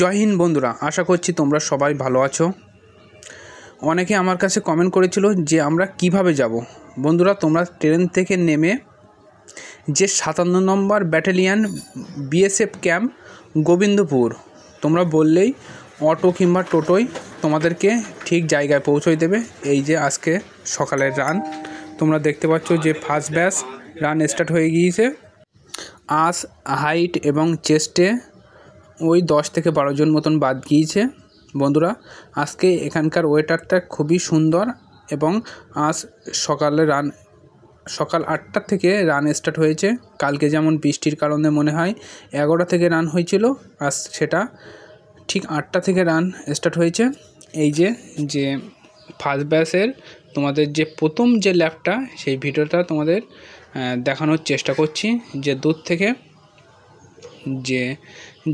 জয় হিন্দ বন্ধুরা আশা করছি তোমরা সবাই ভালো আছো অনেকে আমার কাছে কমেন্ট করেছিল যে আমরা কিভাবে যাব বন্ধুরা তোমরা ট্রেন থেকে নেমে যে সাতান্ন number battalion BSF camp Gobindapur তোমরা বললেই অটো কিংবা টোটোই তোমাদেরকে ঠিক জায়গায় পৌঁছয় দেবে এই যে আজকে সকালের রান তোমরা দেখতে পাচ্ছ যে ফার্স্ট ব্যাস রান স্টার্ট হয়ে গিয়েছে আস হাইট এবং চেস্টে ওই দশ থেকে বারো জন মতন বাদ গিয়েছে বন্ধুরা আজকে এখানকার ওয়েটারটা খুবই সুন্দর এবং আজ সকালে রান সকাল আটটা থেকে রান স্টার্ট হয়েছে কালকে যেমন বৃষ্টির কারণে মনে হয় এগারোটা থেকে রান হয়েছিল আজ সেটা ঠিক আটটা থেকে রান স্টার্ট হয়েছে এই যে যে ফার্স্ট ব্যাসের তোমাদের যে প্রথম যে ল্যাপটা সেই ভিডিওটা তোমাদের দেখানোর চেষ্টা করছি যে দূর থেকে যে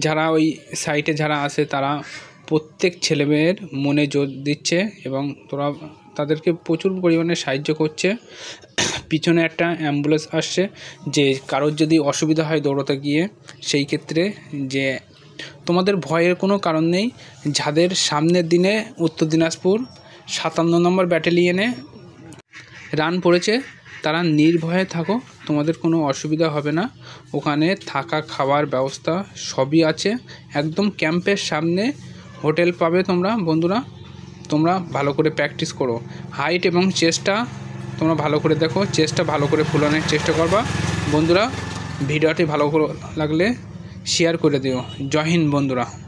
যারা ওই সাইটে যারা আসে তারা প্রত্যেক ছেলেমেয়ের মনে জোর দিচ্ছে এবং তোরা তাদেরকে প্রচুর পরিমাণে সাহায্য করছে পিছনে একটা অ্যাম্বুলেন্স আসছে যে কারোর যদি অসুবিধা হয় দৌড়তে গিয়ে সেই ক্ষেত্রে যে তোমাদের ভয়ের কোনো কারণ নেই যাদের সামনের দিনে উত্তর দিনাজপুর সাতান্ন নম্বর ব্যাটালিয়নে রান পড়েছে তারা নির্ভয়ে থাকো তোমাদের কোনো অসুবিধা হবে না ওখানে থাকা খাওয়ার ব্যবস্থা সবই আছে একদম ক্যাম্পের সামনে হোটেল পাবে তোমরা বন্ধুরা তোমরা ভালো করে প্র্যাকটিস করো হাইট এবং চেষ্টা তোমরা ভালো করে দেখো চেষ্টা ভালো করে ফুলানোর চেষ্টা করবা বন্ধুরা ভিডিওটি ভালো লাগলে শেয়ার করে দিও জয় হিন্দ বন্ধুরা